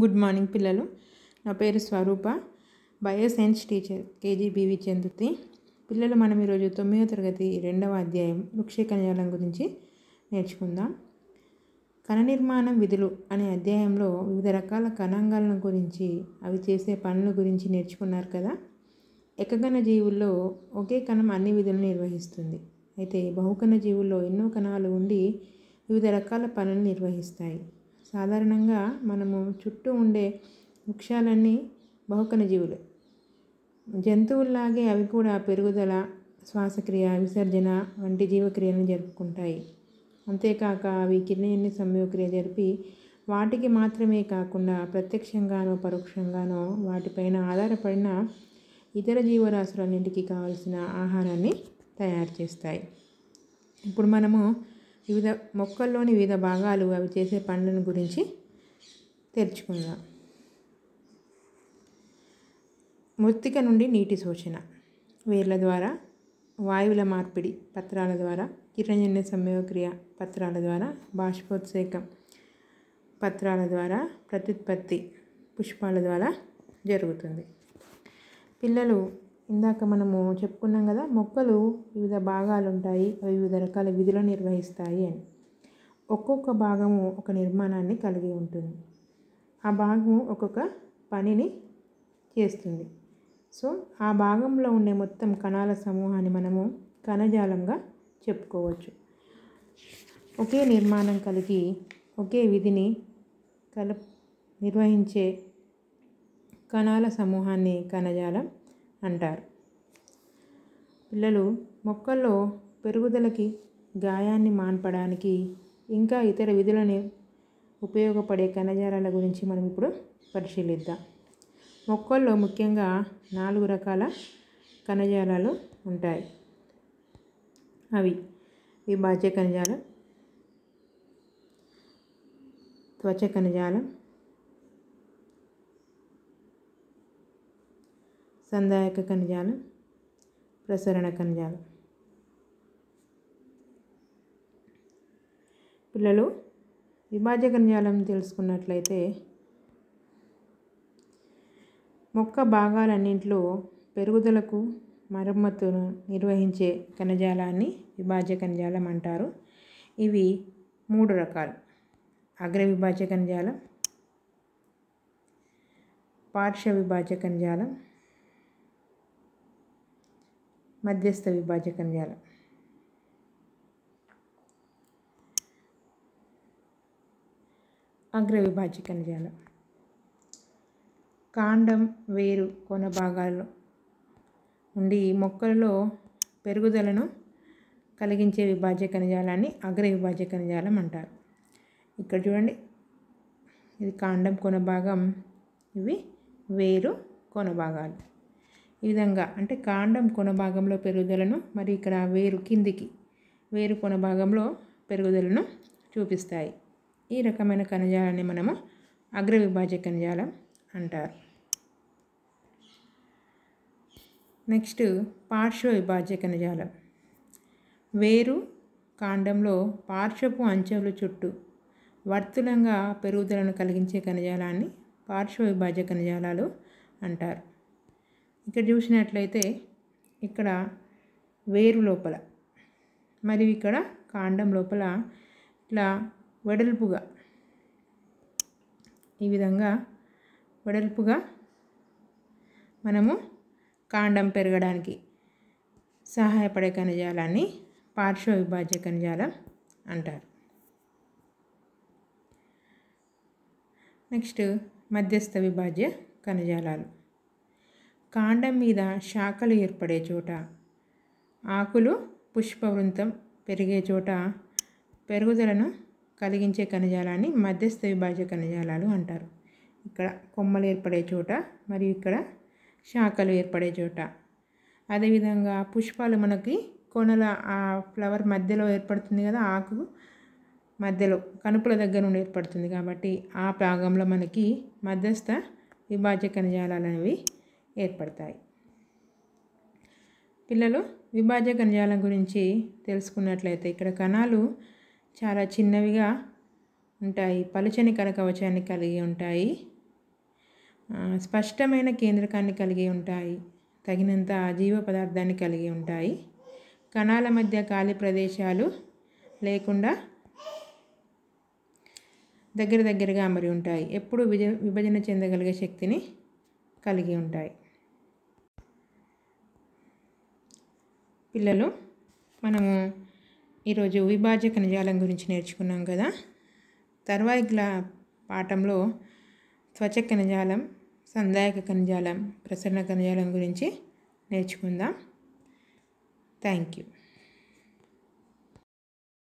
good morning పిల్లలు నా పేరు Swaroopa bio science teacher KGBV చందుతి పిల్లలు మనం ఈరోజు తొమ్మిదో తరగతి రెండవ అధ్యాయం వృక్ష కణజాలం గురించి నేర్చుకుందాం కణ నిర్మాణం విధులు అనే అధ్యాయంలో వివిధ రకాల కణాంగాలను గురించి అవి చేసే పనుల గురించి నేర్చుకున్నారు కదా ఎకగణ జీవుల్లో ఒకే కణం అన్ని విధులను నిర్వహిస్తుంది అయితే బహుకణ జీవుల్లో ఎన్నో కణాలు ఉండి వివిధ రకాల పనులు నిర్వహిస్తాయి సాధారణంగా మనము చుట్టూ ఉండే వృక్షాలన్నీ బహుకన జీవులు జంతువుల్లాగే అవి కూడా పెరుగుదల శ్వాసక్రియ విసర్జన వంటి జీవక్రియలను జరుపుకుంటాయి అంతేకాక అవి కిడ్నీ సంయోక్రియ జరిపి వాటికి మాత్రమే కాకుండా ప్రత్యక్షంగానో పరోక్షంగానో వాటిపైన ఆధారపడిన ఇతర జీవరాశులన్నింటికి కావలసిన ఆహారాన్ని తయారు చేస్తాయి ఇప్పుడు మనము వివిధ మొక్కల్లోని వివిధ భాగాలు అవి చేసే పనులను గురించి తెలుసుకుందాం మృతిక నుండి నీటి శోషణ వేర్ల ద్వారా వాయువుల మార్పిడి పత్రాల ద్వారా కిరణజన్య సంయోగక్రియ పత్రాల ద్వారా బాష్పోత్సేకం పత్రాల ద్వారా ప్రత్యుత్పత్తి పుష్పాల ద్వారా జరుగుతుంది పిల్లలు ఇందాక మనము చెప్పుకున్నాం కదా మొక్కలు వివిధ భాగాలు ఉంటాయి అవి వివిధ రకాల విధులను నిర్వహిస్తాయి అని ఒక్కొక్క భాగము ఒక నిర్మాణాన్ని కలిగి ఉంటుంది ఆ భాగము ఒక్కొక్క పనిని చేస్తుంది సో ఆ భాగంలో ఉండే మొత్తం కణాల సమూహాన్ని మనము కణజాలంగా చెప్పుకోవచ్చు ఒకే నిర్మాణం కలిగి ఒకే విధిని కల నిర్వహించే కణాల సమూహాన్ని కణజాలం అంటారు పిల్లలు మొక్కల్లో పెరుగుదలకి గాయాన్ని మాన్పడానికి ఇంకా ఇతర విధులని ఉపయోగపడే కణజాలాల గురించి మనం ఇప్పుడు పరిశీలిద్దాం మొక్కల్లో ముఖ్యంగా నాలుగు రకాల కణజాలాలు ఉంటాయి అవి విభాజ్య కణజాలం త్వచ కణజాలం సందాయక ఖనిజాలు ప్రసరణ ఖనిజాలు పిల్లలు విభాజ్య కణజాలం తెలుసుకున్నట్లయితే మొక్క భాగాలన్నింటిలో పెరుగుదలకు మరమ్మతును నిర్వహించే కణజాలాన్ని విభాజ్య కణజాలం అంటారు ఇవి మూడు రకాలు అగ్ర విభాజ్య కణజాలం పార్శ్వ విభాజ్య కణజాలం మధ్యస్థ విభాజక కణజాలం అగ్రవిభాజ్య కణజాలం కాండం వేరు కొన భాగాల్లో ఉండి మొక్కలలో పెరుగుదలను కలిగించే విభాజ్య కణజాలాన్ని అగ్రవిభాజ్య కణజాలం అంటారు ఇక్కడ చూడండి ఇది కాండం కొన భాగం ఇవి వేరు కొన భాగాలు ఈ విధంగా అంటే కాండం కొన భాగంలో పెరుగుదలను మరి ఇక్కడ వేరు కిందికి వేరు కొన భాగంలో పెరుగుదలను చూపిస్తాయి ఈ రకమైన కణజాలాన్ని మనము అగ్రవిభాజ్య కణజాలం అంటారు నెక్స్ట్ పార్శ్వ విభాజ్య కణజాలం వేరు కాండంలో పార్శ్వపు అంచెల చుట్టూ వర్తులంగా పెరుగుదలను కలిగించే కణజాలాన్ని పార్శ్వ విభాజ్య కణజాలాలు అంటారు ఇక్కడ చూసినట్లయితే ఇక్కడ వేరు లోపల మరియు ఇక్కడ కాండం లోపల ఇట్లా వెడల్పుగా ఈ విధంగా వెడల్పుగా మనము కాండం పెరగడానికి సహాయపడే కణజాలాన్ని పార్శ్వ విభాజ్య కణజాలం అంటారు నెక్స్ట్ మధ్యస్థ విభాజ్య కణజాలాలు కాండం మీద శాఖలు ఏర్పడే చోట ఆకులు పుష్పవృంతం పెరిగే చోట పెరుగుదలను కలిగించే కణజాలాన్ని మధ్యస్థ విభాజ కణజాలాలు అంటారు ఇక్కడ కొమ్మలు ఏర్పడే చోట మరియు ఇక్కడ శాఖలు ఏర్పడే చోట అదేవిధంగా పుష్పాలు మనకి కొనల ఆ ఫ్లవర్ మధ్యలో ఏర్పడుతుంది కదా ఆకు మధ్యలో కనుపుల దగ్గర నుండి ఏర్పడుతుంది కాబట్టి ఆ భాగంలో మనకి మధ్యస్థ విభాజ్య కణజాలాలు అనేవి ఏర్పడతాయి పిల్లలు విభాజ కణజాలం గురించి తెలుసుకున్నట్లయితే ఇక్కడ కణాలు చాలా చిన్నవిగా ఉంటాయి పలుచని కరకవచాన్ని కలిగి ఉంటాయి స్పష్టమైన కేంద్రకాన్ని కలిగి ఉంటాయి తగినంత జీవ పదార్థాన్ని కలిగి ఉంటాయి కణాల మధ్య ఖాళీ ప్రదేశాలు లేకుండా దగ్గర దగ్గరగా అమరి ఉంటాయి ఎప్పుడు విభజన చెందగలిగే శక్తిని కలిగి ఉంటాయి పిల్లలు మనము ఈరోజు విభాజ్య కణజాలం గురించి నేర్చుకున్నాం కదా తర్వాయి గ్లా పాఠంలో త్వచ కణజాలం సందాయక కణజాలం ప్రసరణ కణజాలం గురించి నేర్చుకుందాం థ్యాంక్ యూ